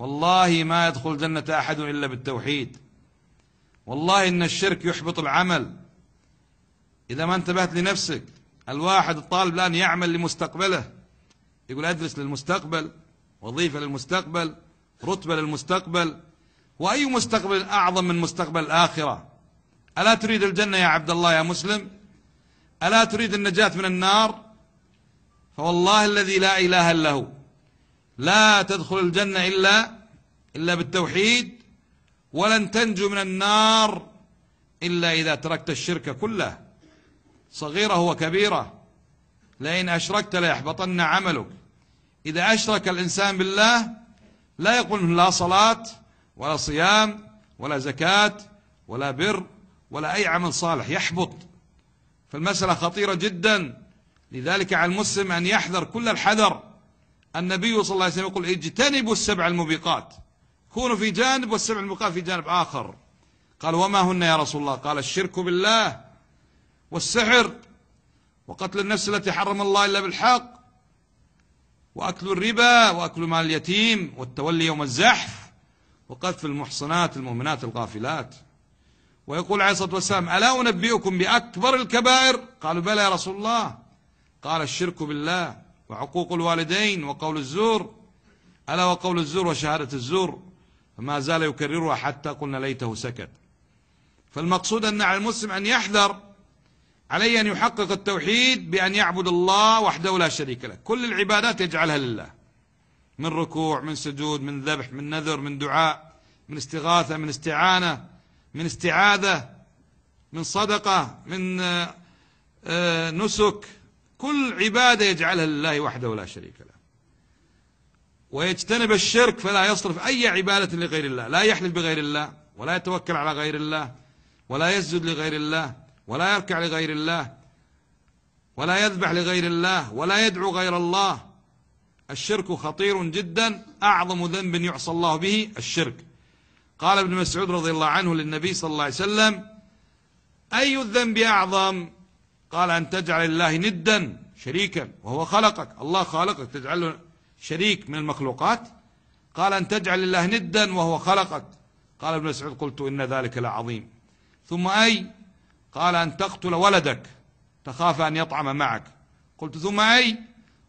والله ما يدخل جنة أحد إلا بالتوحيد والله إن الشرك يحبط العمل إذا ما انتبهت لنفسك الواحد الطالب الآن يعمل لمستقبله يقول أدرس للمستقبل وظيفة للمستقبل رتبة للمستقبل وأي مستقبل أعظم من مستقبل الآخرة ألا تريد الجنة يا عبد الله يا مسلم ألا تريد النجاة من النار فوالله الذي لا إله إلا هو لا تدخل الجنة إلا إلا بالتوحيد ولن تنجو من النار إلا إذا تركت الشرك كله صغيره وكبيره لئن أشركت ليحبطن عملك إذا أشرك الإنسان بالله لا يقول لا صلاة ولا صيام ولا زكاة ولا بر ولا أي عمل صالح يحبط فالمسألة خطيرة جدا لذلك على المسلم أن يحذر كل الحذر النبي صلى الله عليه وسلم يقول اجتنبوا السبع الموبقات كونوا في جانب والسبع الموبقات في جانب آخر قال وما هن يا رسول الله قال الشرك بالله والسحر وقتل النفس التي حرم الله إلا بالحق وأكل الربا وأكل مال اليتيم والتولي يوم الزحف وقذف المحصنات المؤمنات الغافلات ويقول عليه الصلاة والسلام ألا أنبئكم بأكبر الكبائر قالوا بلى يا رسول الله قال الشرك بالله وعقوق الوالدين وقول الزور ألا وقول الزور وشهادة الزور فما زال يكررها حتى قلنا ليته سكت فالمقصود أن على المسلم أن يحذر عليه أن يحقق التوحيد بأن يعبد الله وحده لا شريك له كل العبادات يجعلها لله من ركوع من سجود من ذبح من نذر من دعاء من استغاثة من استعانة من استعاذة من صدقة من آه، آه، نسك كل عبادة يجعلها لله وحده لا شريك له ويجتنب الشرك فلا يصرف أي عبادة لغير الله لا يحلف بغير الله ولا يتوكل على غير الله ولا يسجد لغير الله ولا يركع لغير الله ولا يذبح لغير الله ولا يدعو غير الله الشرك خطير جدا أعظم ذنب يعصى الله به الشرك قال ابن مسعود رضي الله عنه للنبي صلى الله عليه وسلم أي الذنب أعظم قال أن تجعل الله ندا شريكا وهو خلقك الله خالقك تجعله شريك من المخلوقات قال أن تجعل الله ندا وهو خلقك قال ابن مسعود قلت إن ذلك لعظيم ثم أي قال أن تقتل ولدك تخاف أن يطعم معك قلت ثم أي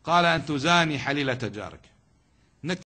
قال أن تزاني حليلة جارك